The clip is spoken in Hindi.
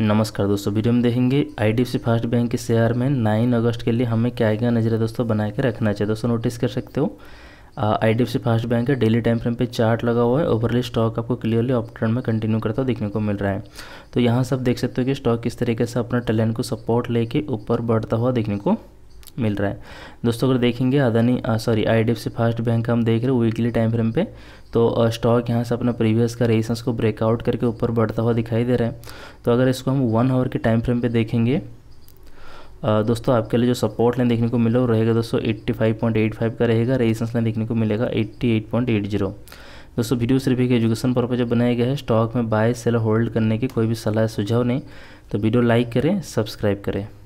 नमस्कार दोस्तों वीडियो में देखेंगे आईडीएफसी फर्स्ट बैंक के शेयर में 9 अगस्त के लिए हमें क्या क्या नजर दोस्तों बना के रखना चाहिए दोस्तों नोटिस कर सकते हो आईडीएफसी फर्स्ट बैंक का डेली टाइम फ्रेम पे चार्ट लगा हुआ है ओवरली स्टॉक आपको क्लियरली अप ट्रेंड में कंटिन्यू करता देखने को मिल रहा है तो यहाँ सब देख सकते हो कि स्टॉक किस तरीके से अपना टैलेंट को सपोर्ट लेके ऊपर बढ़ता हुआ देखने को मिल रहा है दोस्तों अगर देखेंगे Adani sorry I D First Bank का हम देख रहे हैं वीकली टाइम फ्रेम पे तो स्टॉक यहाँ से अपना प्रीवियस का रेजिस्टेंस को ब्रेकआउट करके ऊपर बढ़ता हुआ दिखाई दे रहा है तो अगर इसको हम वन आवर के टाइम फ्रेम पर देखेंगे दोस्तों आपके लिए जो सपोर्ट लाइन देखने को मिला वो रहेगा दोस्तों एट्टी का रहेगा रेजिस्टेंस लाइन देखने को मिलेगा एट्टी दोस्तों वीडियो सिर्फ एक एजुकेशन पर्पज बनाया गया है स्टॉक में बाय सेल होल्ड करने की कोई भी सलाह सुझाव नहीं तो वीडियो लाइक करें सब्सक्राइब करें